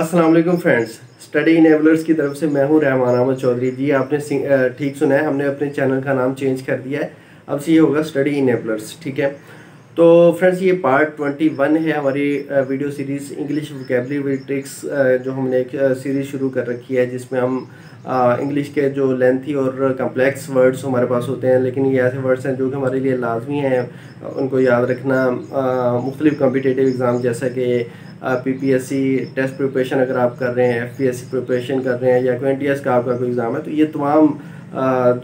Aslam friends study enablers की तरफ से मैं हूँ रहमान अहमद चौधरी जी आपने ठीक सुना है हमने अपने चैनल का नाम चेंज कर दिया है अब से ये होगा स्टडी इनेबलर्स ठीक है तो फ्रेंड्स ये पार्ट ट्वेंटी वन है हमारी video series English vocabulary tricks जो हमने एक सीरीज़ शुरू कर रखी है जिसमें हम इंग्लिश के जो लेंथी और कम्प्लेक्स वर्ड्स हमारे पास होते हैं लेकिन ये ऐसे वर्ड्स हैं जो कि हमारे लिए लाजमी हैं उनको याद रखना मुख्तलिफ़ कम्पिटेटिव एग्ज़ाम जैसा कि पीपीएससी टेस्ट प्रिपरेशन अगर आप कर रहे हैं एफपीएससी प्रिपरेशन कर रहे हैं या ट्वेंटी एस का आपका कोई एग्ज़ाम है तो ये तमाम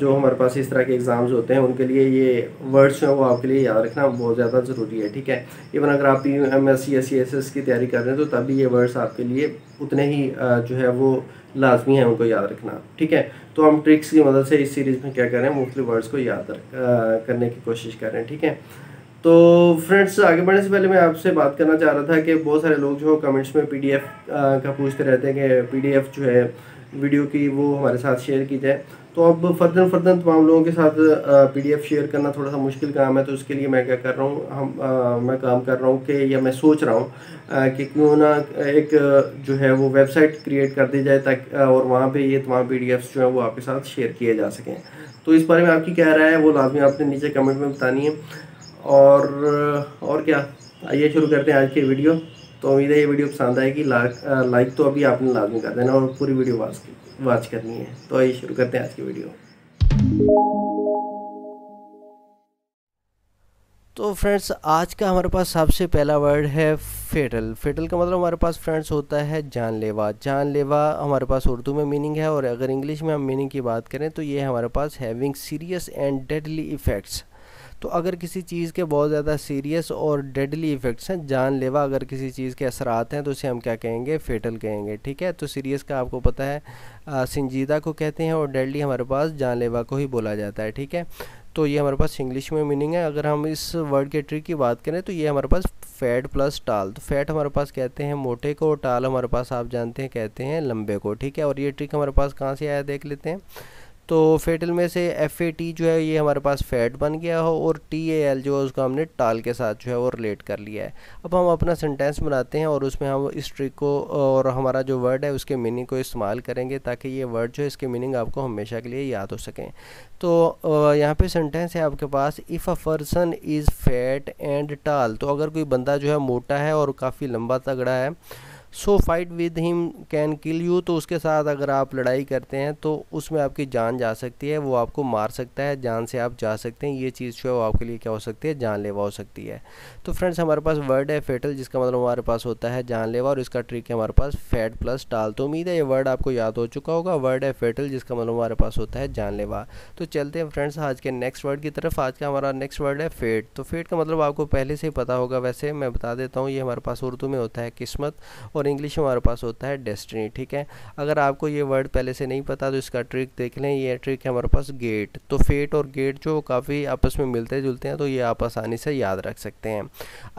जो हमारे पास इस तरह के एग्ज़ाम्स होते हैं उनके लिए ये वर्ड्स हैं वो आपके लिए याद रखना बहुत ज़्यादा ज़रूरी है ठीक है इवन अगर आप P M S C S C S S की तैयारी कर रहे हैं तो तब भी ये वर्ड्स आपके लिए उतने ही जो है वो लाजमी है उनको याद रखना ठीक है तो हम ट्रिक्स की मदद से इस सीरीज़ में क्या करें मुख्तु वर्ड्स को याद करने की कोशिश करें ठीक है तो फ्रेंड्स आगे बढ़ने से पहले मैं आपसे बात करना चाह रहा था कि बहुत सारे लोग जो कमेंट्स में पीडीएफ का पूछते रहते हैं कि पीडीएफ जो है वीडियो की वो हमारे साथ शेयर की जाए तो अब फर्दन फर्दन तमाम लोगों के साथ पीडीएफ शेयर करना थोड़ा सा मुश्किल काम है तो उसके लिए मैं क्या कर रहा हूँ हम आ, मैं काम कर रहा हूँ कि या मैं सोच रहा हूँ कि क्यों ना एक जो है वो वेबसाइट क्रिएट कर दी जाए ताकि और वहाँ पे ये तमाम पी जो है वो आपके साथ शेयर किए जा सकें तो इस बारे में आपकी क्या राय है वो लाजमी आपने नीचे कमेंट में बतानी है और और क्या आइए शुरू करते हैं आज की वीडियो तो उम्मीद है ये वीडियो पसंद आएगी लाइक लाइक तो अभी आपने लाजमी कर देना और पूरी वीडियो वाच वाच करनी है तो आइए शुरू करते हैं आज की वीडियो तो फ्रेंड्स आज का हमारे पास सबसे पहला वर्ड है फेटल फेटल का मतलब हमारे पास फ्रेंड्स होता है जानलेवा जानलेवा हमारे पास उर्दू में मीनिंग है और अगर इंग्लिश में हम मीनिंग की बात करें तो ये हमारे पास having serious and deadly effects तो अगर किसी चीज़ के बहुत ज़्यादा सीरियस और डेडली इफ़ेक्ट्स हैं जानलेवा अगर किसी चीज़ के असरात हैं तो उसे हम क्या कहेंगे फेटल कहेंगे ठीक है तो सीरियस का आपको पता है आ, को कहते हैं और डेडली हमारे पास जानलेवा को ही बोला जाता है ठीक है तो ये हमारे पास इंग्लिश में मीनिंग है अगर हम इस वर्ड के ट्रिक की बात करें तो ये हमारे पास फैट प्लस टाल तो फैट हमारे पास कहते हैं मोटे को और टाल हमारे पास आप जानते हैं कहते हैं लंबे को ठीक है और ये ट्रिक हमारे पास कहाँ से आया देख लेते हैं तो फेटल में से एफ ए टी जो है ये हमारे पास फैट बन गया हो और टी ए एल जो है उसको हमने टाल के साथ जो है वो रिलेट कर लिया है अब हम अपना सेंटेंस बनाते हैं और उसमें हम इस ट्रिक को और हमारा जो वर्ड है उसके मीनिंग को इस्तेमाल करेंगे ताकि ये वर्ड जो है इसके मीनिंग आपको हमेशा के लिए याद हो सकें तो यहाँ पे सेंटेंस है आपके पास if a person is fat and tall तो अगर कोई बंदा जो है मोटा है और काफ़ी लंबा तगड़ा है so fight with him can kill you तो उसके साथ अगर आप लड़ाई करते हैं तो उसमें आपकी जान जा सकती है वो आपको मार सकता है जान से आप जा सकते हैं ये चीज़ जो है वो आपके लिए क्या हो सकती है जानलेवा हो सकती है तो फ्रेंड्स हमारे पास वर्ड है फेटल जिसका मतलब हमारे पास होता है जानलेवा और इसका ट्रिक है हमारे पास फैट प्लस टाल तो उम्मीद है ये वर्ड आपको याद हो चुका होगा वर्ड है फेटल जिसका मतलब हमारे पास होता है जानलेवा तो चलते हैं फ्रेंड्स आज के नेक्स्ट वर्ड की तरफ आज का हमारा नेक्स्ट वर्ड है फेट तो फेट का मतलब आपको पहले से ही पता होगा वैसे मैं बता देता हूँ ये हमारे पास उर्दू में होता है किस्मत और इंग्लिश हमारे पास होता है डेस्टिनी ठीक है अगर आपको ये वर्ड पहले से नहीं पता तो इसका ट्रिक देख लें ये ट्रिक है हमारे पास गेट तो फेट और गेट जो काफ़ी आपस में मिलते जुलते हैं तो ये आप आसानी से याद रख सकते हैं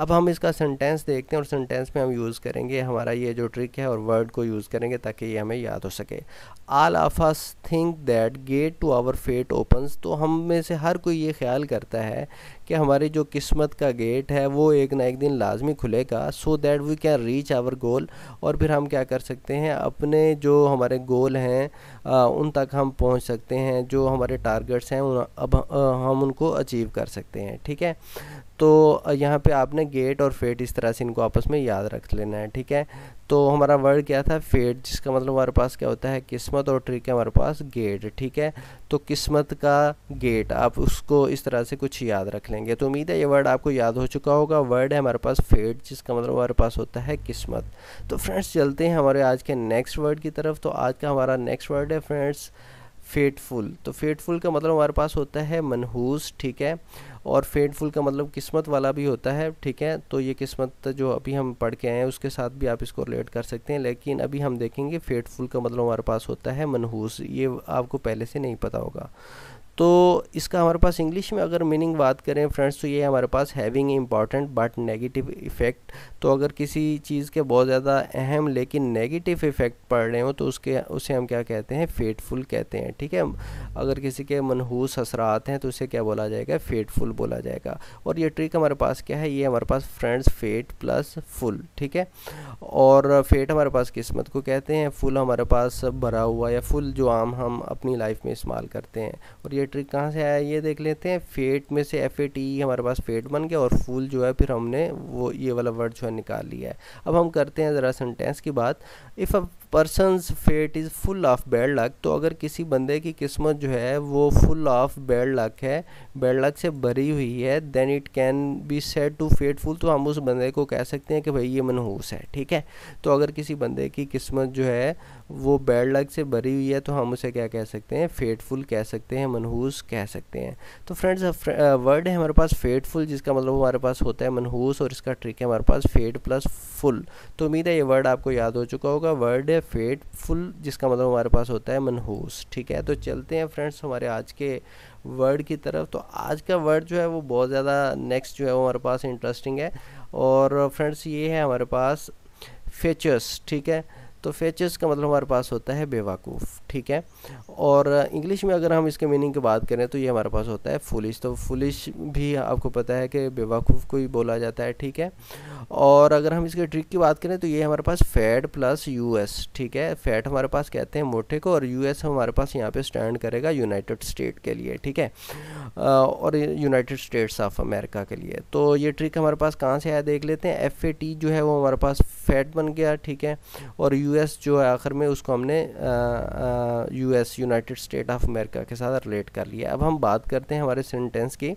अब हम इसका सेंटेंस देखते हैं और सेंटेंस में हम यूज़ करेंगे हमारा ये जो ट्रिक है और वर्ड को यूज़ करेंगे ताकि ये हमें याद हो सके all of us think that gate to our fate opens तो हम में से हर कोई ये ख्याल करता है कि हमारी जो किस्मत का गेट है वो एक ना एक दिन लाजमी खुलेगा so that we can reach our goal और फिर हम क्या कर सकते हैं अपने जो हमारे गोल हैं उन तक हम पहुंच सकते हैं जो हमारे टारगेट्स हैं उन अब हम उनको अचीव कर सकते हैं ठीक है तो यहाँ पे आपने गेट और फेट इस तरह से इनको आपस में याद रख लेना है ठीक है तो हमारा वर्ड क्या था फेट जिसका मतलब हमारे पास क्या होता है किस्मत और ट्रिक है हमारे पास गेट ठीक है तो किस्मत का गेट आप उसको इस तरह से कुछ याद रख लेंगे तो उम्मीद है ये वर्ड आपको याद हो चुका होगा वर्ड है हमारे पास फेट जिसका मतलब हमारे पास होता है किस्मत तो फ्रेंड्स चलते हैं हमारे आज के नेक्स्ट वर्ड की तरफ तो आज का हमारा नेक्स्ट वर्ड है फ्रेंड्स फेटफुल तो फेटफुल का मतलब हमारे पास होता है मनहूस ठीक है और फेटफुल का मतलब किस्मत वाला भी होता है ठीक है तो ये किस्मत जो अभी हम पढ़ के आए हैं उसके साथ भी आप इसको रिलेट कर सकते हैं लेकिन अभी हम देखेंगे फेटफुल का मतलब हमारे पास होता है मनहूस ये आपको पहले से नहीं पता होगा तो इसका हमारे पास इंग्लिश में अगर मीनिंग बात करें फ्रेंड्स तो ये हमारे पास having important but negative effect तो अगर किसी चीज़ के बहुत ज़्यादा अहम लेकिन नेगेटिव इफ़ेक्ट पड़ रहे हो तो उसके उसे हम क्या कहते हैं फेटफुल कहते हैं ठीक है अगर किसी के मनहूस असरात हैं तो उसे क्या बोला जाएगा फेटफुल बोला जाएगा और ये ट्रिक हमारे पास क्या है ये हमारे पास फ्रेंड्स फेट प्लस फुल ठीक है और फेट हमारे पास किस्मत को कहते हैं फुल हमारे पास भरा हुआ या फुल जो आम हम अपनी लाइफ में इस्तेमाल करते हैं और ये ट्रिक कहाँ से आया ये देख लेते हैं फेट में से एफ ए टी हमारे पास फेट बन गया और फूल जो है फिर हमने वो ये वाला वर्ड जो है निकाल लिया है अब हम करते हैं ज़रा सेंटेंस की बात if a person's fate is full of bad luck तो अगर किसी बंदे की किस्मत जो है वो फुल ऑफ बैड लक है बैड लक से भरी हुई है then it can be set to fateful तो हम उस बंदे को कह सकते हैं कि भाई ये मनहूस है ठीक है तो अगर किसी बंदे की किस्मत जो है वो बैड लक से भरी हुई है तो हम उसे क्या कह सकते हैं फेटफुल कह सकते हैं मनहूस कह सकते हैं तो फ्रेंड्स वर्ड है हमारे पास फेटफुल जिसका मतलब हमारे पास होता है मनहूस और इसका ट्रिक है हमारे पास फेट प्लस फुल तो उम्मीद है ये वर्ड आपको याद हो चुका होगा वर्ड है फुल जिसका मतलब हमारे पास होता है मनहूस ठीक है तो चलते हैं फ्रेंड्स हमारे आज के वर्ड की तरफ तो आज का वर्ड जो है वो बहुत ज़्यादा नेक्स्ट जो है वो हमारे पास इंटरेस्टिंग है और फ्रेंड्स ये है हमारे पास फेचर्स ठीक है तो फेचर्स का मतलब हमारे पास होता है बेवाकूफ ठीक है और इंग्लिश में अगर हम इसके मीनिंग की बात करें तो ये हमारे पास होता है फुलिश तो फुलिश भी आपको पता है कि बेवकूफ़ को ही बोला जाता है ठीक है और अगर हम इसके ट्रिक की बात करें तो ये हमारे पास फैट प्लस यूएस ठीक है फैट हमारे पास कहते हैं मोटे को और यूएस हमारे पास यहाँ पे स्टैंड करेगा यूनाइटेड स्टेट के लिए ठीक है और यूनाइटेड स्टेट्स ऑफ अमेरिका के लिए तो ये ट्रिक हमारे पास कहाँ से आया देख लेते हैं एफ जो है वो हमारे पास फैट बन गया ठीक है और यूएस जो है आखिर में उसको हमने आ, आ, U S United State of America के साथ रिलेट कर लिया अब हम बात करते हैं हमारे सेंटेंस की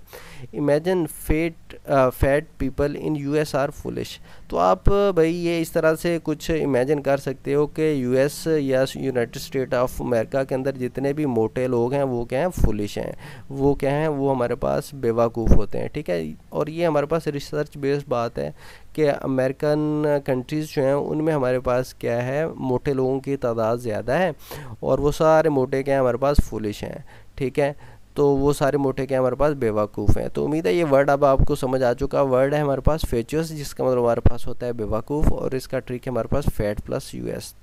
imagine fate fat people in U S are foolish तो आप भाई ये इस तरह से कुछ इमेजिन कर सकते हो कि यू एस या यूनाइटेड स्टेट ऑफ अमेरिका के अंदर जितने भी मोटे लोग हैं वो क्या हैं फुलिश हैं वो क्या हैं वो हमारे पास बेवकूफ़ होते हैं ठीक है और ये हमारे पास रिसर्च बेस्ड बात है कि अमेरिकन कंट्रीज़ जो हैं उनमें हमारे पास क्या है मोटे लोगों की तादाद ज़्यादा है और वो सारे मोटे क्या हैं हमारे पास फुलिश हैं ठीक है तो वो सारे मोटे क्या हमारे पास बेवकूफ़ हैं तो उम्मीद है ये वर्ड अब आपको समझ आ चुका वर्ड है हमारे पास फेचर्स जिसका मतलब हमारे पास होता है बेवकूफ़ और इसका ट्रिक है हमारे पास फैट प्लस एस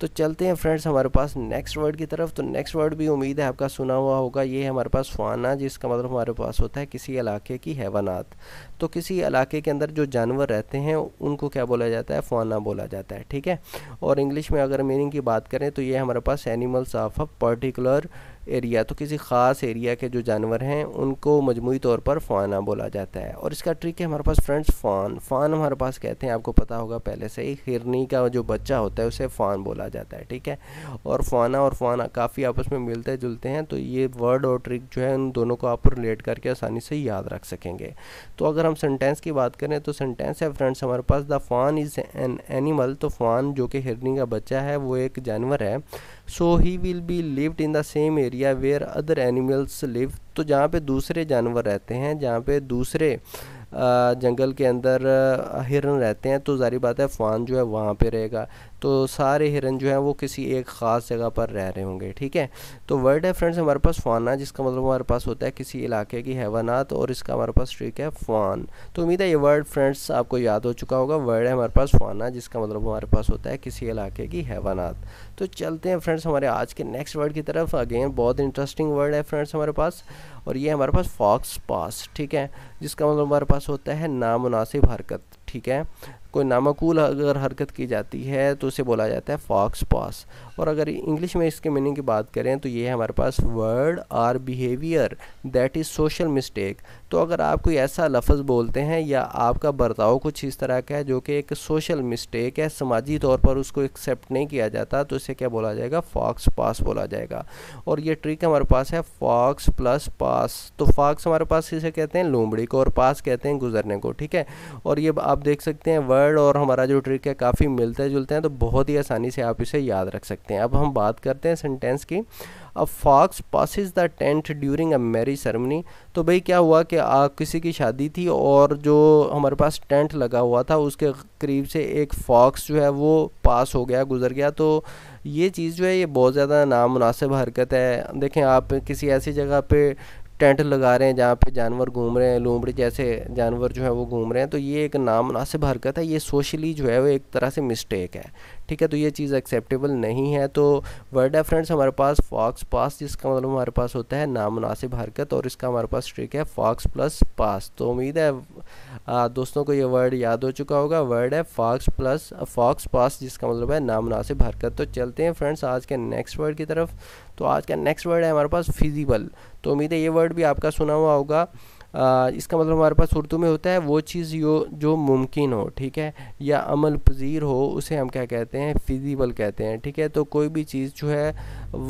तो चलते हैं फ्रेंड्स हमारे पास नेक्स्ट वर्ड की तरफ तो नेक्स्ट वर्ड भी उम्मीद है आपका सुना हुआ होगा ये हमारे पास फाना जिसका मतलब हमारे पास होता है किसी इलाके की हैवानात तो किसी इलाके के अंदर जो जानवर रहते हैं उनको क्या बोला जाता है फाना बोला जाता है ठीक है और इंग्लिश में अगर मीनिंग की बात करें तो ये हमारे पास animals of a particular area तो किसी ख़ास एरिया के जो जानवर हैं उनको मजमू तौर पर फ़ाना बोला जाता है और इसका ट्रिक है हमारे पास फ्रेंड्स फ़ान फ़ान हमारे पास कहते हैं आपको पता होगा पहले से ही हिरनी का जो बच्चा होता है उसे फ़ान बोला जाता है ठीक है और फ़ाना और फ़ाना काफ़ी आपस में मिलते जुलते हैं तो ये वर्ड और ट्रिक जो है उन दोनों को आप रिलेट करके आसानी से याद रख सकेंगे तो अगर हम सेंटेंस की बात करें तो सेंटेंस है फ्रेंड्स हमारे पास the fawn is an animal तो फ़ान जो कि हिरनी का बच्चा है वो एक जानवर है so he will be lived in the same area where other animals live तो जहाँ पे दूसरे जानवर रहते हैं जहाँ पे दूसरे जंगल के अंदर हिरन रहते हैं तो जारी बात है फ़ान जो है वहाँ पे रहेगा तो सारे हिरन जो हैं वो किसी एक ख़ास जगह पर रह रहे होंगे ठीक है तो वर्ड है फ्रेंड्स हमारे पास फाना जिसका मतलब हमारे पास होता है किसी इलाके की हैवानात और इसका हमारे पास ट्रिक है फ़ान तो उम्मीद है ये वर्ड फ्रेंड्स आपको याद हो चुका होगा वर्ड है हमारे पास फाना जिसका मतलब हमारे पास होता है किसी इलाके की हैवानात तो चलते हैं फ्रेंड्स हमारे आज के नेक्स्ट वर्ड की तरफ अगेन बहुत इंटरेस्टिंग वर्ड है फ्रेंड्स हमारे पास और ये हमारे पास फॉक्स पास ठीक है जिसका मतलब हमारे पास होता है नामुनासिब हरकत ठीक है कोई नामाकूल अगर हरकत की जाती है तो उसे बोला जाता है फॉक्स पास और अगर इंग्लिश में इसके मीनिंग की बात करें तो ये है हमारे पास word or behaviour that is social mistake तो अगर आप कोई ऐसा लफ्ज़ बोलते हैं या आपका बर्ताव कुछ इस तरह का है जो कि एक सोशल मिस्टेक है समाजी तौर पर उसको एक्सेप्ट नहीं किया जाता तो इसे क्या बोला जाएगा फॉक्स पास बोला जाएगा और ये ट्रिक हमारे पास है फॉक्स प्लस पास तो फॉक्स हमारे पास इसे कहते हैं लूमड़ी को और पास कहते हैं गुजरने को ठीक है और ये आप देख सकते हैं वर्ड वर्ड और हमारा जो ट्रिक है काफ़ी मिलते जुलते हैं तो बहुत ही आसानी से आप इसे याद रख सकते हैं अब हम बात करते हैं सेंटेंस की a fox passes the tent during a marriage ceremony तो भाई क्या हुआ कि आ, किसी की शादी थी और जो हमारे पास टेंट लगा हुआ था उसके करीब से एक फॉक्स जो है वो पास हो गया गुजर गया तो ये चीज़ जो है ये बहुत ज़्यादा नामनासिब हरकत है देखें आप किसी ऐसी जगह पे टेंट लगा रहे हैं जहाँ पे जानवर घूम रहे हैं लूमड़ी जैसे जानवर जो है वो घूम रहे हैं तो ये एक नामनासिब हरकत है ये सोशली जो है वो एक तरह से मिस्टेक है ठीक है तो ये चीज़ एक्सेप्टेबल नहीं है तो वर्ड है फ्रेंड्स हमारे पास फॉक्स पास जिसका मतलब हमारे पास होता है नामनासिब हरकत और इसका हमारे पास ट्रिक है फॉक्स प्लस पास तो उम्मीद है आ, दोस्तों को ये वर्ड याद हो चुका होगा वर्ड है फॉक्स प्लस फॉक्स पास जिसका मतलब है नामनासिब हरकत तो चलते हैं फ्रेंड्स आज के नेक्स्ट वर्ड की तरफ तो आज का नेक्स्ट वर्ड है हमारे पास फिजिबल तो उम्मीद है ये वर्ड भी आपका सुना हुआ होगा इसका मतलब हमारे पास उर्दू में होता है वो चीज़ यो जो मुमकिन हो ठीक है या अमल पजीर हो उसे हम क्या कहते हैं फिजिबल कहते हैं ठीक है तो कोई भी चीज़ जो है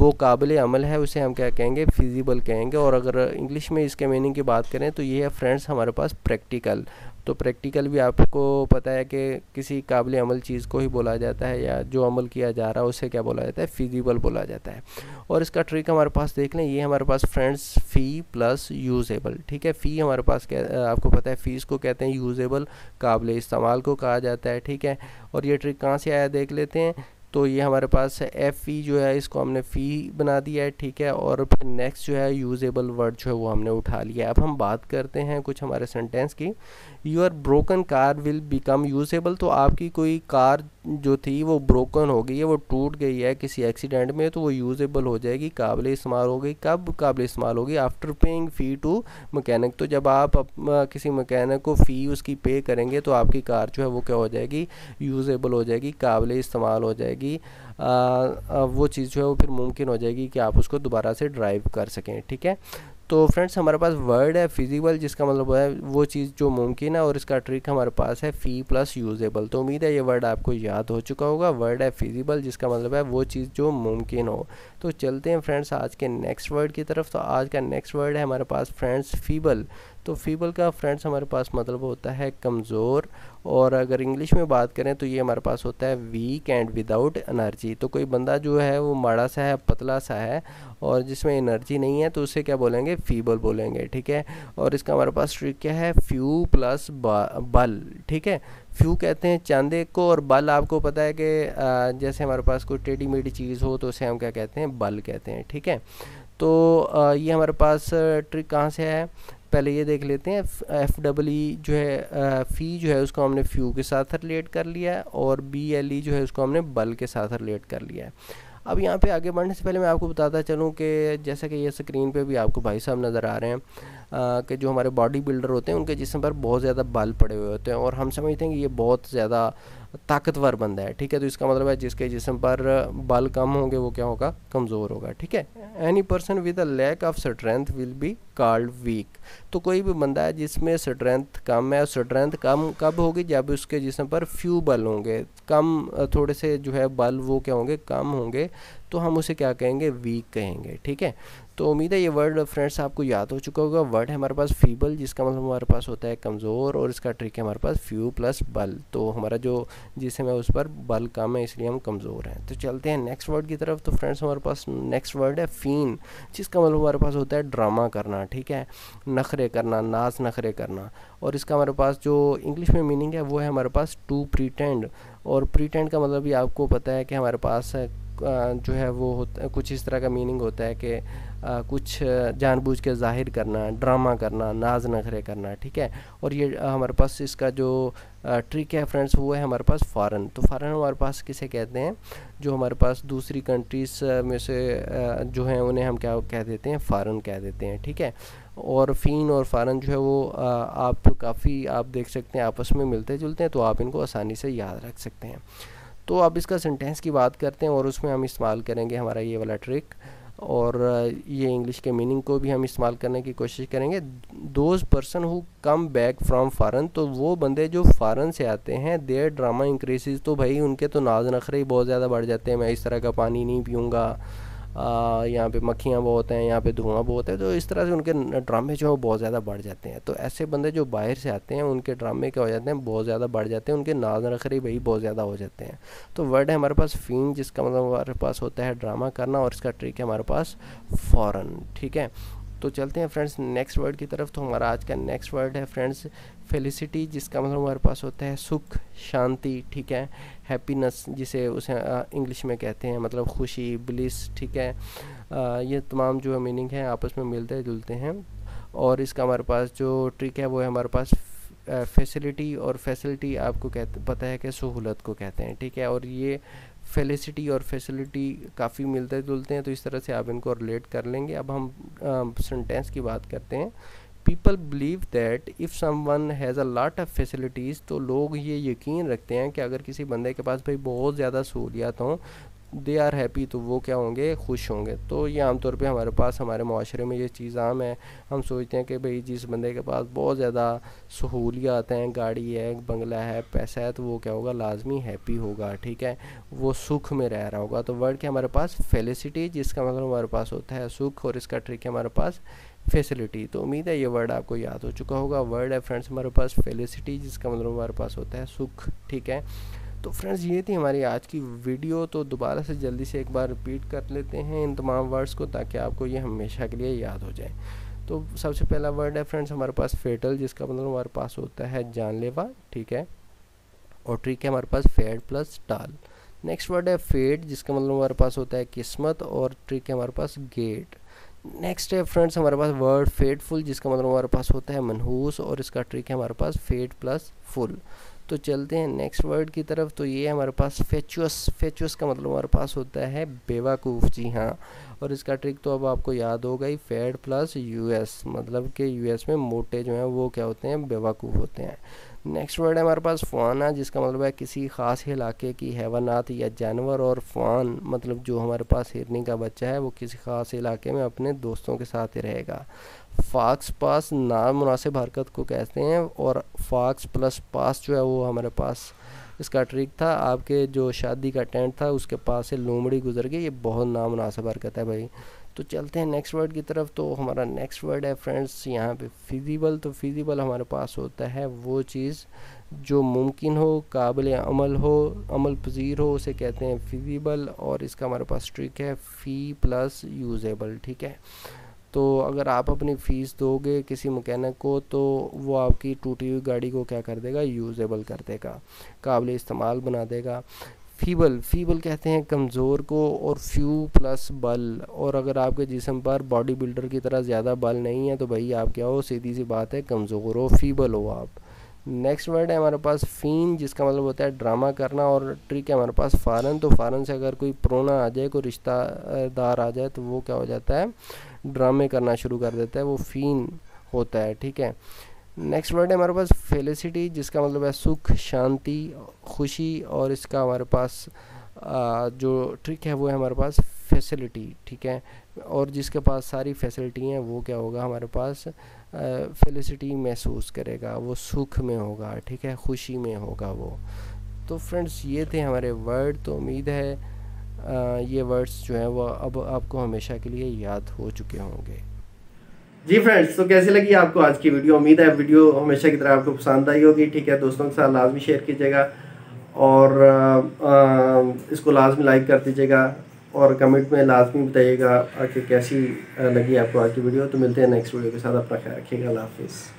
वो काबिल अमल है उसे हम क्या कहेंगे फिजिबल कहेंगे और अगर इंग्लिश में इसके मीनिंग की बात करें तो ये है फ्रेंड्स हमारे पास प्रैक्टिकल तो प्रैक्टिकल भी आपको पता है कि किसी काबिल अमल चीज़ को ही बोला जाता है या जो अमल किया जा रहा है उसे क्या बोला जाता है फिजिबल बोला जाता है और इसका ट्रिक हमारे पास देख लें ये हमारे पास फ्रेंड्स फ़ी प्लस यूज़ेबल ठीक है फ़ी हमारे पास क्या आपको पता है फ़ीस को कहते हैं यूज़ेबल काबिल इस्तेमाल को कहा जाता है ठीक है और ये ट्रिक कहाँ से आया देख लेते हैं तो ये हमारे पास है एफ ई e जो है इसको हमने फ़ी e बना दिया है ठीक है और फिर नेक्स्ट जो है यूजेबल वर्ड जो है वो हमने उठा लिया अब हम बात करते हैं कुछ हमारे सेंटेंस की your broken car will become usable तो आपकी कोई कार जो थी वो ब्रोकन हो गई है वो टूट गई है किसी एक्सीडेंट में तो वो यूजेबल हो जाएगी काबिल इस्तेमाल हो गई कब काबिल इस्तेमाल होगी after paying fee to mechanic तो जब आप किसी मकैनिक को फ़ी उसकी पे करेंगे तो आपकी कार जो है वो क्या हो जाएगी यूजेबल हो जाएगी काबिल इस्तेमाल हो जाएगी जाएगी आ, वो चीज़ जो है वो फिर मुमकिन हो जाएगी कि आप उसको दोबारा से ड्राइव कर सकें ठीक है तो फ्रेंड्स हमारे पास वर्ड है फिजिबल जिसका मतलब है वो चीज़ जो मुमकिन है और इसका ट्रिक हमारे पास है फ़ी प्लस यूजेबल तो उम्मीद है ये वर्ड आपको याद हो चुका होगा वर्ड है फिजिबल जिसका मतलब है वो चीज़ जो मुमकिन हो तो चलते हैं फ्रेंड्स आज के नेक्स्ट वर्ड की तरफ तो आज का नेक्स्ट वर्ड है हमारे पास फ्रेंड्स फीबल तो फीबल का फ्रेंड्स हमारे पास मतलब होता है कमज़ोर और अगर इंग्लिश में बात करें तो ये हमारे पास होता है वीक एंड विदाउट एनर्जी तो कोई बंदा जो है वो माड़ा सा है पतला सा है और जिसमें एनर्जी नहीं है तो उसे क्या बोलेंगे फीबल बोलेंगे ठीक है और इसका हमारे पास ट्रिक क्या है फ्यू प्लस बल ठीक है फ्यू कहते हैं चांदे को और बल आपको पता है कि जैसे हमारे पास कोई टेढ़ी मेढ़ी चीज़ हो तो उसे हम क्या कहते हैं बल कहते हैं ठीक है तो ये हमारे पास ट्रिक कहाँ से है पहले ये देख लेते हैं एफ डबल ई जो है फ़ी e जो है उसको हमने फ्यू के साथ रिलेट कर लिया है और बी एल ई जो है उसको हमने बल के साथ रिलेट कर लिया है अब यहाँ पे आगे बढ़ने से पहले मैं आपको बताता चलूँ कि जैसा कि ये स्क्रीन पे भी आपको भाई साहब नज़र आ रहे हैं आ, कि जो हमारे बॉडी बिल्डर होते हैं उनके जिसम पर बहुत ज़्यादा बल पड़े हुए होते हैं और हम समझते हैं कि ये बहुत ज़्यादा ताकतवर बंदा है ठीक है तो इसका मतलब है जिसके जिसम पर बल कम होंगे वो क्या होगा कमज़ोर होगा ठीक है any person with a lack of strength will be called weak तो कोई भी बंदा है जिसमें स्ट्रेंथ कम है स्ट्रेंथ कम कब होगी जब उसके जिसम पर फ्यू बल होंगे कम थोड़े से जो है बल वो क्या होंगे कम होंगे तो हम उसे क्या कहेंगे वीक कहेंगे ठीक है तो उम्मीद है ये वर्ड फ्रेंड्स आपको याद हो चुका होगा वर्ड है हमारे पास फीबल जिसका मतलब हमारे पास होता है कमज़ोर और इसका ट्रिक है हमारे पास फ्यू प्लस बल तो हमारा जो जिसम है उस पर बल कम है इसलिए हम कमज़ोर हैं तो चलते हैं नेक्स्ट वर्ड की तरफ तो फ्रेंड्स हमारे पास नेक्स्ट वर्ड है फीन जिसका मतलब हमारे पास होता है ड्रामा करना ठीक है नखरे करना नाच नखरे करना और इसका हमारे पास जो इंग्लिश में मीनिंग है वो है हमारे पास टू प्रीटेंड और प्रीटेंड का मतलब भी आपको पता है कि हमारे पास जो है वो होता है कुछ इस तरह का मीनिंग होता है कि आ, कुछ जानबूझ के जाहिर करना ड्रामा करना नाज नखरे करना ठीक है और ये हमारे पास इसका जो ट्रिक है फ्रेंड्स वो है हमारे पास फॉरेन तो फ़ारन हमारे पास किसे कहते हैं जो हमारे पास दूसरी कंट्रीज़ में से जो है उन्हें हम क्या कह देते हैं फ़ारन कह देते हैं ठीक है और फ़ीन और फ़ारन जो है वो आप काफ़ी आप देख सकते हैं आपस में मिलते जुलते हैं तो आप इनको आसानी से याद रख सकते हैं तो अब इसका सेंटेंस की बात करते हैं और उसमें हम इस्तेमाल करेंगे हमारा ये वाला ट्रिक और ये इंग्लिश के मीनिंग को भी हम इस्तेमाल करने की कोशिश करेंगे those person who come back from foreign तो वो बंदे जो फ़ारन से आते हैं देयर ड्रामा इंक्रीज़ तो भाई उनके तो नाज नखरे ही बहुत ज़्यादा बढ़ जाते हैं मैं इस तरह का पानी नहीं पीऊँगा यहाँ पे मक्खियाँ बहुत हैं यहाँ पे धुआं बहुत है तो इस तरह से उनके ड्रामे जो है बहुत ज़्यादा बढ़ जाते हैं तो ऐसे बंदे जो बाहर से आते हैं उनके ड्रामे क्या हो जाते हैं बहुत ज़्यादा बढ़ जाते हैं उनके नाज नखरी भी बहुत ज़्यादा हो जाते हैं तो वर्ड है हमारे पास फीन जिसका मतलब हमारे पास होता है ड्रामा करना और इसका ट्रिक है हमारे पास फ़ौरन ठीक है तो चलते हैं फ्रेंड्स नेक्स्ट वर्ड की तरफ तो हमारा आज का नेक्स्ट वर्ड है फ्रेंड्स फेलिसिटी जिसका मतलब हमारे पास होता है सुख शांति ठीक है हैप्पीनेस जिसे उसे इंग्लिश में कहते हैं मतलब खुशी ब्लिस ठीक है आ, ये तमाम जो मीनिंग है आपस में मिलते जुलते हैं और इसका हमारे पास जो ट्रिक है वो है हमारे पास फैसिलिटी और फैसिलिटी आपको कहते पता है कि सहूलत को कहते हैं ठीक है और ये फेलिसिटी और फैसिलिटी काफ़ी मिलते जुलते हैं तो इस तरह से आप इनको रिलेट कर लेंगे अब हम सेंटेंस की बात करते हैं people believe that if someone has a lot of facilities तो लोग ये यकीन रखते हैं कि अगर किसी बंदे के पास भाई बहुत ज़्यादा सहूलियात हों दे आर हैप्पी तो वो क्या होंगे खुश होंगे तो ये आमतौर पे हमारे पास हमारे माशरे में ये चीज़ आम है हम सोचते हैं कि भाई जिस बंदे के पास बहुत ज़्यादा सहूलियात हैं गाड़ी है बंगला है पैसा है तो वो क्या होगा लाजमी हैप्पी होगा ठीक है वो सुख में रह रहा होगा तो वर्ड क्या हमारे पास फेलिसिटी जिसका मतलब हमारे पास होता है सुख और इसका ट्रिक है हमारे पास फैसिलिटी तो उम्मीद है ये वर्ड आपको याद हो चुका होगा वर्ड है फ्रेंड्स हमारे पास फेलिसिटी जिसका मतलब हमारे पास होता है सुख ठीक है तो फ्रेंड्स ये थी हमारी आज की वीडियो तो दोबारा से जल्दी से एक बार रिपीट कर लेते हैं इन तमाम वर्ड्स को ताकि आपको ये हमेशा के लिए याद हो जाए तो सबसे पहला वर्ड है फ्रेंड्स हमारे पास फेटल जिसका मतलब हमारे पास होता है जानलेवा ठीक है और ट्रिक है हमारे पास fed plus tall next word है फेड जिसका मतलब हमारे पास होता है किस्मत और ट्रिक है हमारे पास गेट नेक्स्ट है फ्रेंड्स हमारे पास वर्ड फेटफुल जिसका मतलब हमारे पास होता है मनहूस और इसका ट्रिक है हमारे पास फेट प्लस फुल तो चलते हैं नेक्स्ट वर्ड की तरफ तो ये हमारे पास फेचुअस फेचुअस का मतलब हमारे पास होता है बेवाकूफ़ जी हाँ और इसका ट्रिक तो अब आपको याद होगा ही फेड प्लस यूएस मतलब कि यूएस में मोटे जो हैं वो क्या होते हैं बेवाकूफ़ होते हैं नेक्स्ट वर्ड है हमारे पास फ़ाना जिसका मतलब है किसी ख़ास इलाके की हैवानात या जानवर और फ़ान मतलब जो हमारे पास हिरनी का बच्चा है वो किसी ख़ास इलाके में अपने दोस्तों के साथ ही रहेगा फाक्स पास नामुनासिब हरकत को कहते हैं और फाक्स प्लस पास जो है वो हमारे पास इसका ट्रिक था आपके जो शादी का टेंट था उसके पास से लोमड़ी गुजर गई ये बहुत नामुनासिब हरकत है भाई तो चलते हैं नेक्स्ट वर्ड की तरफ तो हमारा नेक्स्ट वर्ड है फ्रेंड्स यहाँ पे फिजिबल तो फिजिबल हमारे पास होता है वो चीज़ जो मुमकिन हो काबिल अमल हो अमल पजीर हो उसे कहते हैं फिजिबल और इसका हमारे पास ट्रिक है फ़ी प्लस यूजेबल ठीक है तो अगर आप अपनी फ़ीस दोगे किसी मकैनिक को तो वो आपकी टूटी हुई गाड़ी को क्या कर देगा यूजेबल कर देगा काबिल इस्तेमाल बना देगा फीबल फीबल कहते हैं कमज़ोर को और फ्यू प्लस बल और अगर आपके जिसम पर बॉडी बिल्डर की तरह ज़्यादा बल नहीं है तो भाई आप क्या हो सीधी सी बात है कमज़ोर हो फीबल हो आप नेक्स्ट वर्ड है हमारे पास फीन जिसका मतलब होता है ड्रामा करना और ट्रिक है हमारे पास फ़ारन तो फ़ारन से अगर कोई प्रोना आ जाए कोई रिश्तेदार आ जाए तो वो क्या हो जाता है ड्रामे करना शुरू कर देता है वो फीन होता है ठीक है नेक्स्ट वर्ड है हमारे पास फेलिसिटी जिसका मतलब है सुख शांति खुशी और इसका हमारे पास जो ट्रिक है वो है हमारे पास फैसिलिटी ठीक है और जिसके पास सारी फैसिलिटी हैं वो क्या होगा हमारे पास फेलिसिटी महसूस करेगा वो सुख में होगा ठीक है खुशी में होगा वो तो फ्रेंड्स ये थे हमारे वर्ड तो उम्मीद है आ, ये वर्ड्स जो हैं वो अब आपको हमेशा के लिए याद हो चुके होंगे जी फ्रेंड्स तो कैसे लगी आपको आज की वीडियो उम्मीद है वीडियो हमेशा की तरह आपको पसंद आई होगी ठीक है दोस्तों के साथ लाजमी शेयर कीजिएगा और आ, इसको लाजमी लाइक कर दीजिएगा और कमेंट में लाजमी बताइएगा कि कैसी लगी आपको आज की वीडियो तो मिलते हैं नेक्स्ट वीडियो के साथ अपना ख्याल रखिएगा हाफिज़